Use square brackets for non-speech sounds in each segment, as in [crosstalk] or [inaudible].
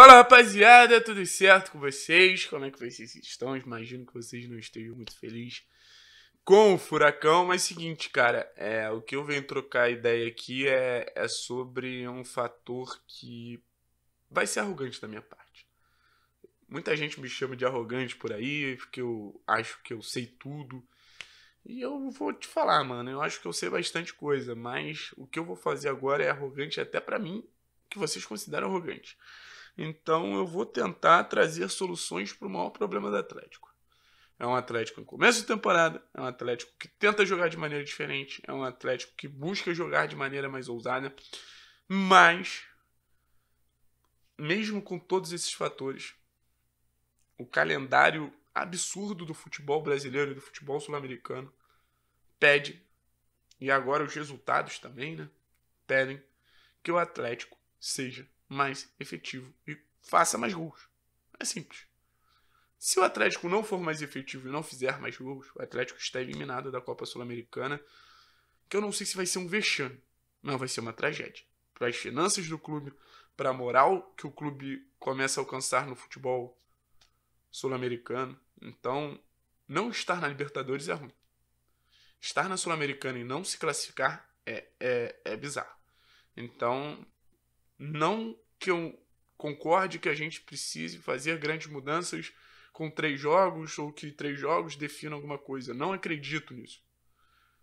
Fala rapaziada, tudo certo com vocês? Como é que vocês estão? Imagino que vocês não estejam muito felizes com o furacão, mas seguinte, cara, é, o que eu venho trocar ideia aqui é, é sobre um fator que vai ser arrogante da minha parte. Muita gente me chama de arrogante por aí, porque eu acho que eu sei tudo. E eu vou te falar, mano, eu acho que eu sei bastante coisa, mas o que eu vou fazer agora é arrogante até para mim, que vocês consideram arrogante. Então eu vou tentar trazer soluções para o maior problema do Atlético. É um Atlético em começo de temporada, é um Atlético que tenta jogar de maneira diferente, é um Atlético que busca jogar de maneira mais ousada, mas mesmo com todos esses fatores, o calendário absurdo do futebol brasileiro e do futebol sul-americano pede, e agora os resultados também, né? Pedem que o Atlético seja mais efetivo e faça mais gols. É simples. Se o Atlético não for mais efetivo e não fizer mais gols, o Atlético está eliminado da Copa Sul-Americana, que eu não sei se vai ser um vexame, mas vai ser uma tragédia. Para as finanças do clube, para a moral que o clube começa a alcançar no futebol sul-americano. Então, não estar na Libertadores é ruim. Estar na Sul-Americana e não se classificar é, é, é bizarro. Então, não que eu concorde que a gente precise fazer grandes mudanças com três jogos ou que três jogos definam alguma coisa. Não acredito nisso.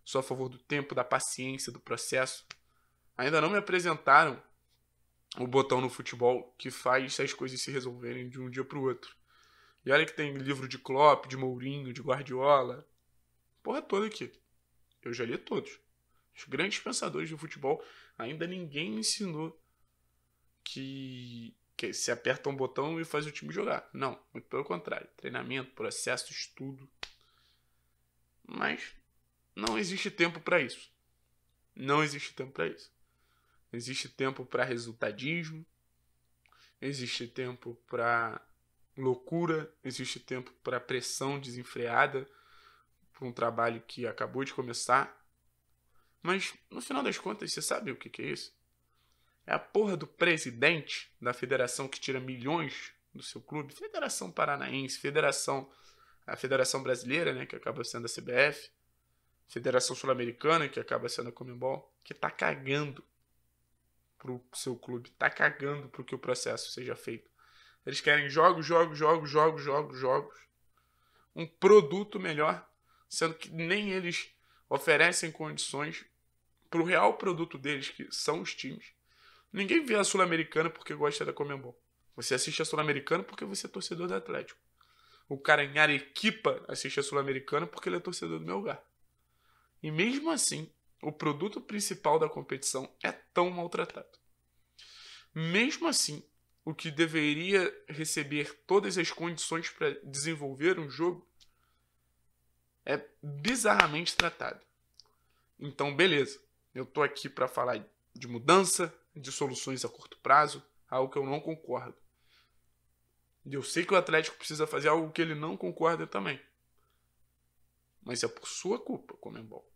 Sou a favor do tempo, da paciência, do processo. Ainda não me apresentaram o botão no futebol que faz as coisas se resolverem de um dia para o outro. E olha que tem livro de Klopp, de Mourinho, de Guardiola. Porra toda aqui. Eu já li todos. Os grandes pensadores do futebol ainda ninguém me ensinou que, que se aperta um botão e faz o time jogar. Não, muito pelo contrário. Treinamento, processo, estudo. Mas não existe tempo para isso. Não existe tempo para isso. Existe tempo para resultadismo. Existe tempo para loucura, existe tempo para pressão desenfreada, para um trabalho que acabou de começar. Mas no final das contas, você sabe o que, que é isso? É a porra do presidente da federação que tira milhões do seu clube, Federação Paranaense, Federação a Federação Brasileira, né, que acaba sendo a CBF, Federação Sul-Americana, que acaba sendo a Comembol, que tá cagando pro seu clube, tá cagando pro que o processo seja feito. Eles querem jogos, jogos, jogos, jogos, jogos, jogos. Um produto melhor, sendo que nem eles oferecem condições pro real produto deles, que são os times Ninguém vê a Sul-Americana porque gosta da Comembol. Você assiste a Sul-Americana porque você é torcedor do Atlético. O cara em Arequipa assiste a Sul-Americana porque ele é torcedor do meu lugar. E mesmo assim, o produto principal da competição é tão maltratado. Mesmo assim, o que deveria receber todas as condições para desenvolver um jogo é bizarramente tratado. Então, beleza. Eu tô aqui para falar de mudança, de soluções a curto prazo, algo que eu não concordo. E eu sei que o Atlético precisa fazer algo que ele não concorda também. Mas é por sua culpa, Comembol.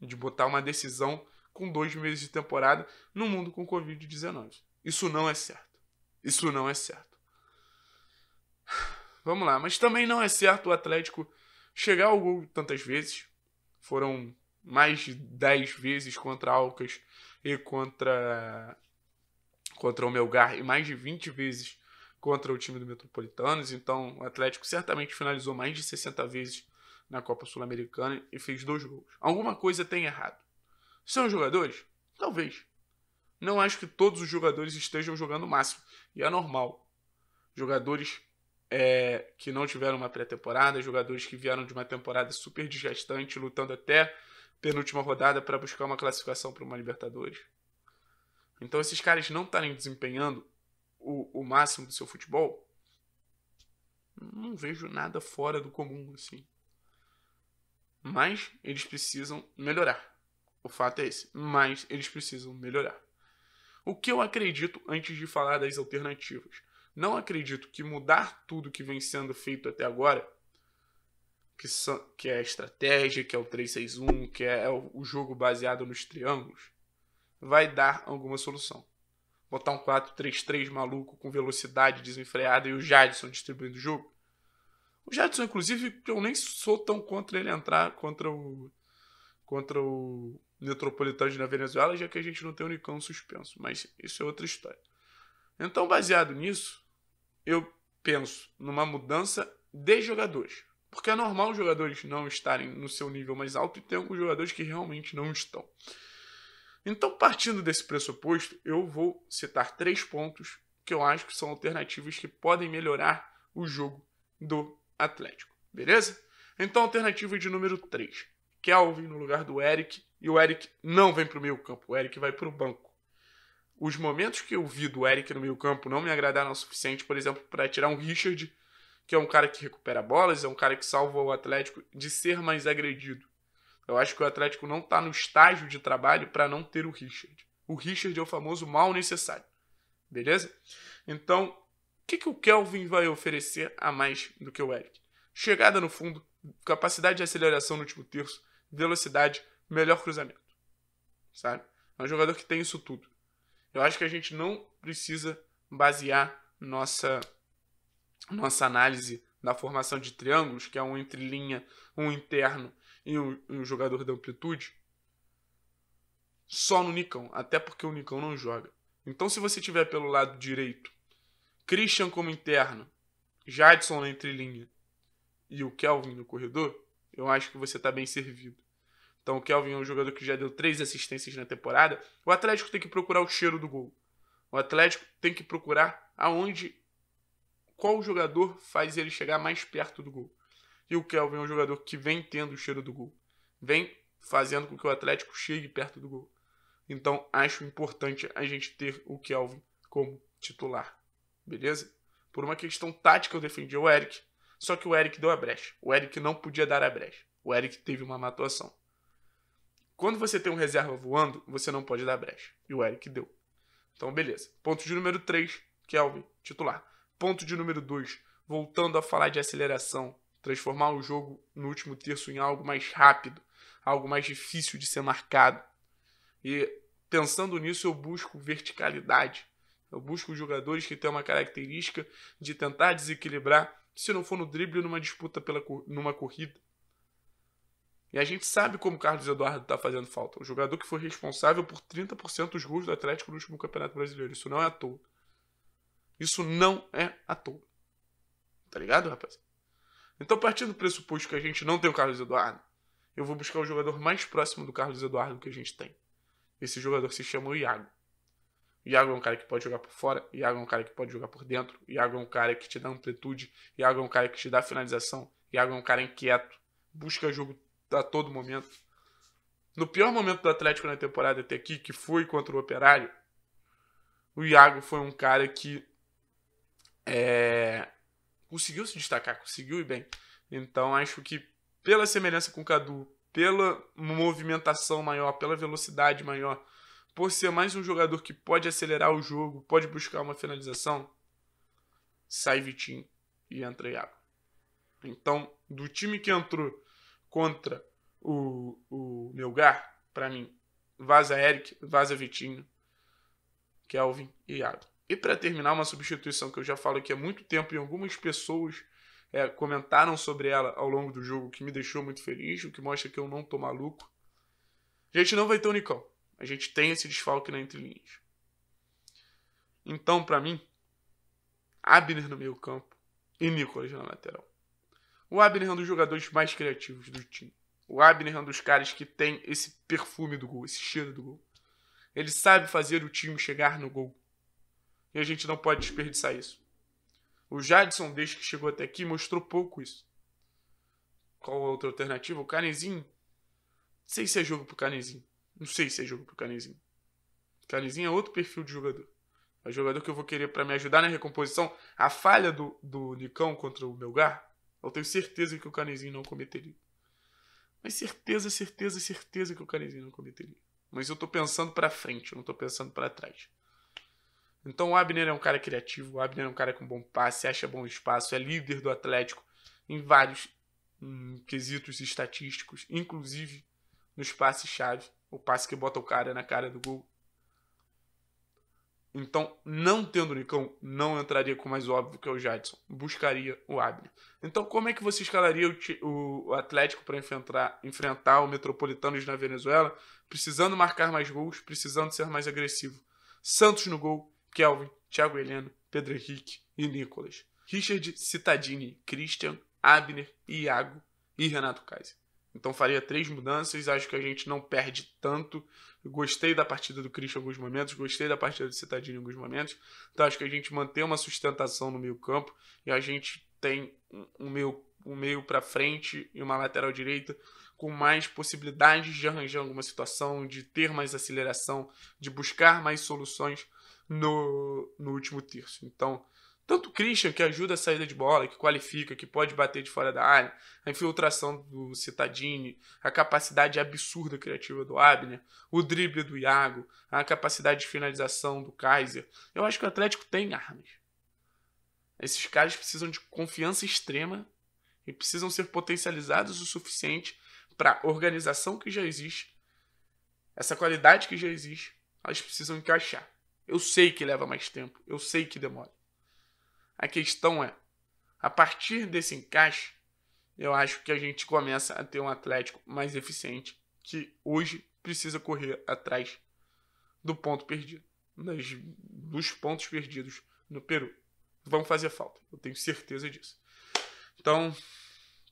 De botar uma decisão com dois meses de temporada no mundo com Covid-19. Isso não é certo. Isso não é certo. [sighs] Vamos lá, mas também não é certo o Atlético chegar ao gol tantas vezes. Foram mais de 10 vezes contra Alcas e contra contra o Melgar e mais de 20 vezes contra o time do Metropolitanos. Então, o Atlético certamente finalizou mais de 60 vezes na Copa Sul-Americana e fez dois gols. Alguma coisa tem errado. São jogadores? Talvez. Não acho que todos os jogadores estejam jogando o máximo. E é normal. Jogadores é, que não tiveram uma pré-temporada, jogadores que vieram de uma temporada super desgastante, lutando até penúltima rodada para buscar uma classificação para uma Libertadores. Então, esses caras não estarem desempenhando o, o máximo do seu futebol, não vejo nada fora do comum, assim. Mas eles precisam melhorar. O fato é esse. Mas eles precisam melhorar. O que eu acredito antes de falar das alternativas? Não acredito que mudar tudo que vem sendo feito até agora que, são, que é a estratégia, que é o 361, que é, é o jogo baseado nos triângulos, vai dar alguma solução. Botar um 4-3-3 maluco com velocidade desenfreada e o Jadson distribuindo o jogo. O Jadson, inclusive, eu nem sou tão contra ele entrar contra o contra o Metropolitano na Venezuela, já que a gente não tem o Nicão suspenso, mas isso é outra história. Então, baseado nisso, eu penso numa mudança de jogadores. Porque é normal os jogadores não estarem no seu nível mais alto e tem alguns jogadores que realmente não estão. Então, partindo desse pressuposto, eu vou citar três pontos que eu acho que são alternativas que podem melhorar o jogo do Atlético, beleza? Então, alternativa de número 3, Kelvin no lugar do Eric, e o Eric não vem para o meio campo, o Eric vai para o banco. Os momentos que eu vi do Eric no meio campo não me agradaram o suficiente, por exemplo, para tirar um Richard que é um cara que recupera bolas, é um cara que salva o Atlético de ser mais agredido. Eu acho que o Atlético não está no estágio de trabalho para não ter o Richard. O Richard é o famoso mal necessário. Beleza? Então, o que, que o Kelvin vai oferecer a mais do que o Eric? Chegada no fundo, capacidade de aceleração no último terço, velocidade, melhor cruzamento. Sabe? É um jogador que tem isso tudo. Eu acho que a gente não precisa basear nossa nossa análise da formação de triângulos, que é um entre linha, um interno e um, um jogador de amplitude, só no Nicão, até porque o Nicão não joga. Então, se você tiver pelo lado direito Christian como interno, Jadson na entrelinha e o Kelvin no corredor, eu acho que você está bem servido. Então, o Kelvin é um jogador que já deu três assistências na temporada. O Atlético tem que procurar o cheiro do gol. O Atlético tem que procurar aonde qual jogador faz ele chegar mais perto do gol. E o Kelvin é um jogador que vem tendo o cheiro do gol, vem fazendo com que o Atlético chegue perto do gol. Então acho importante a gente ter o Kelvin como titular, beleza? Por uma questão tática eu defendi o Eric, só que o Eric deu a brecha. O Eric não podia dar a brecha. O Eric teve uma má atuação. Quando você tem um reserva voando, você não pode dar brecha. E o Eric deu. Então, beleza. Ponto de número 3, Kelvin, titular. Ponto de número 2, voltando a falar de aceleração, transformar o jogo no último terço em algo mais rápido, algo mais difícil de ser marcado. E pensando nisso, eu busco verticalidade. Eu busco jogadores que têm uma característica de tentar desequilibrar, se não for no drible, numa disputa pela, numa corrida. E a gente sabe como o Carlos Eduardo está fazendo falta. O jogador que foi responsável por 30% dos gols do Atlético no último Campeonato Brasileiro. Isso não é à toa. Isso não é à toa. Tá ligado, rapaz? Então, partindo do pressuposto que a gente não tem o Carlos Eduardo, eu vou buscar o jogador mais próximo do Carlos Eduardo que a gente tem. Esse jogador se chama o Iago. Iago é um cara que pode jogar por fora, Iago é um cara que pode jogar por dentro, Iago é um cara que te dá amplitude, Iago é um cara que te dá finalização, Iago é um cara inquieto, busca jogo a todo momento. No pior momento do Atlético na temporada até aqui, que foi contra o Operário, o Iago foi um cara que é, conseguiu se destacar, conseguiu ir bem. Então acho que pela semelhança com o Cadu, pela movimentação maior, pela velocidade maior, por ser mais um jogador que pode acelerar o jogo, pode buscar uma finalização, sai Vitinho e entra Iago. Então, do time que entrou contra o, o Melgar, para mim, vaza Eric, vaza Vitinho, Kelvin e Iago. E para terminar, uma substituição que eu já falo que há muito tempo e algumas pessoas é, comentaram sobre ela ao longo do jogo, que me deixou muito feliz, o que mostra que eu não tô maluco. A gente não vai ter o Nicão. A gente tem esse desfalque na entrelinhas. Então, para mim, Abner no meio campo e Nicolas na lateral. O Abner é um dos jogadores mais criativos do time. O Abner é um dos caras que tem esse perfume do gol, esse cheiro do gol. Ele sabe fazer o time chegar no gol. E a gente não pode desperdiçar isso. O Jadson, desde que chegou até aqui, mostrou pouco isso. Qual a outra alternativa? O Canezinho? Não sei se é jogo pro Canezinho. Não sei se é jogo pro Canezinho. Canezinho é outro perfil de jogador. É o jogador que eu vou querer para me ajudar na recomposição. A falha do, do Nicão contra o Melgar, eu tenho certeza que o Canezinho não cometeria. Mas certeza, certeza, certeza que o Canezinho não cometeria. Mas eu tô pensando para frente, eu não tô pensando para trás. Então o Abner é um cara criativo, o Abner é um cara com bom passe, acha bom espaço, é líder do Atlético em vários hum, quesitos estatísticos, inclusive nos passes-chave, o passe que bota o cara na cara do gol. Então, não tendo o Nicão, não entraria com o mais óbvio que é o Jadson. Buscaria o Abner. Então, como é que você escalaria o, o Atlético para enfrentar, enfrentar o Metropolitanos na Venezuela? Precisando marcar mais gols, precisando ser mais agressivo. Santos no gol, Kelvin, Thiago Helena, Pedro Henrique e Nicolas. Richard Citadini, Christian, Abner, Iago e Renato Kaiser. Então faria três mudanças, acho que a gente não perde tanto. gostei da partida do Christian em alguns momentos, gostei da partida do Citadini em alguns momentos. Então acho que a gente mantém uma sustentação no meio campo e a gente tem um meio, um meio para frente e uma lateral direita com mais possibilidades de arranjar alguma situação, de ter mais aceleração, de buscar mais soluções no, no último terço. Então, tanto o Christian, que ajuda a saída de bola, que qualifica, que pode bater de fora da área, a infiltração do Citadini, a capacidade absurda criativa do Abner, o drible do Iago, a capacidade de finalização do Kaiser. Eu acho que o Atlético tem armas. Esses caras precisam de confiança extrema e precisam ser potencializados o suficiente para a organização que já existe, essa qualidade que já existe, elas precisam encaixar. Eu sei que leva mais tempo, eu sei que demora. A questão é, a partir desse encaixe, eu acho que a gente começa a ter um Atlético mais eficiente que hoje precisa correr atrás do ponto perdido, dos pontos perdidos no Peru. Vão fazer falta, eu tenho certeza disso. Então,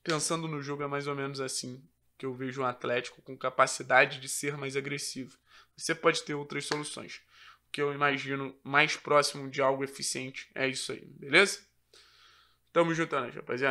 pensando no jogo, é mais ou menos assim que eu vejo um Atlético com capacidade de ser mais agressivo. Você pode ter outras soluções que eu imagino mais próximo de algo eficiente é isso aí, beleza? Tamo juntando, rapaziada.